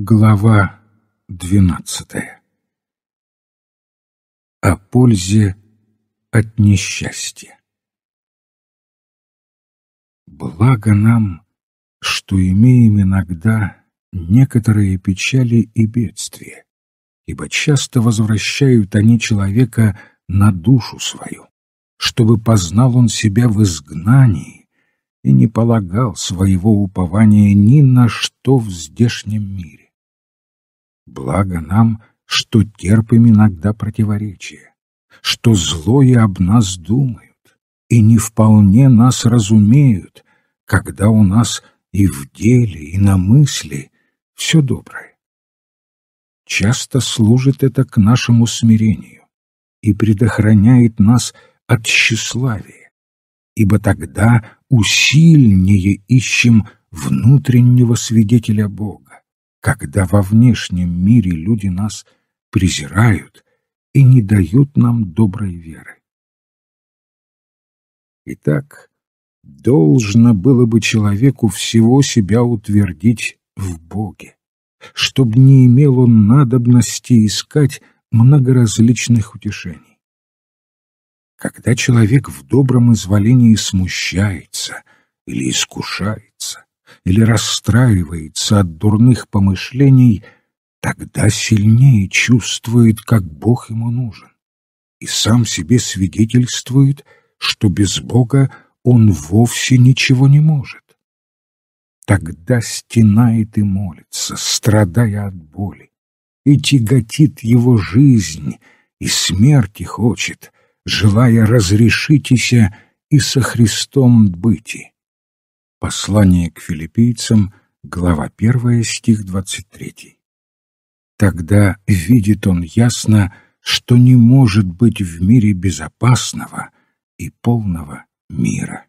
Глава двенадцатая О пользе от несчастья Благо нам, что имеем иногда некоторые печали и бедствия, ибо часто возвращают они человека на душу свою, чтобы познал он себя в изгнании, и не полагал своего упования ни на что в здешнем мире. Благо нам, что терпим иногда противоречия, что злое об нас думают и не вполне нас разумеют, когда у нас и в деле, и на мысли все доброе. Часто служит это к нашему смирению и предохраняет нас от тщеславия, ибо тогда усильнее ищем внутреннего свидетеля Бога когда во внешнем мире люди нас презирают и не дают нам доброй веры. Итак, должно было бы человеку всего себя утвердить в Боге, чтобы не имел он надобности искать многоразличных утешений. Когда человек в добром изволении смущается или искушается, или расстраивается от дурных помышлений, тогда сильнее чувствует, как Бог ему нужен, и сам себе свидетельствует, что без Бога он вовсе ничего не может. Тогда стенает и молится, страдая от боли, и тяготит его жизнь, и смерти хочет, желая разрешитеся и со Христом быти. Послание к филиппийцам, глава 1, стих 23. Тогда видит он ясно, что не может быть в мире безопасного и полного мира.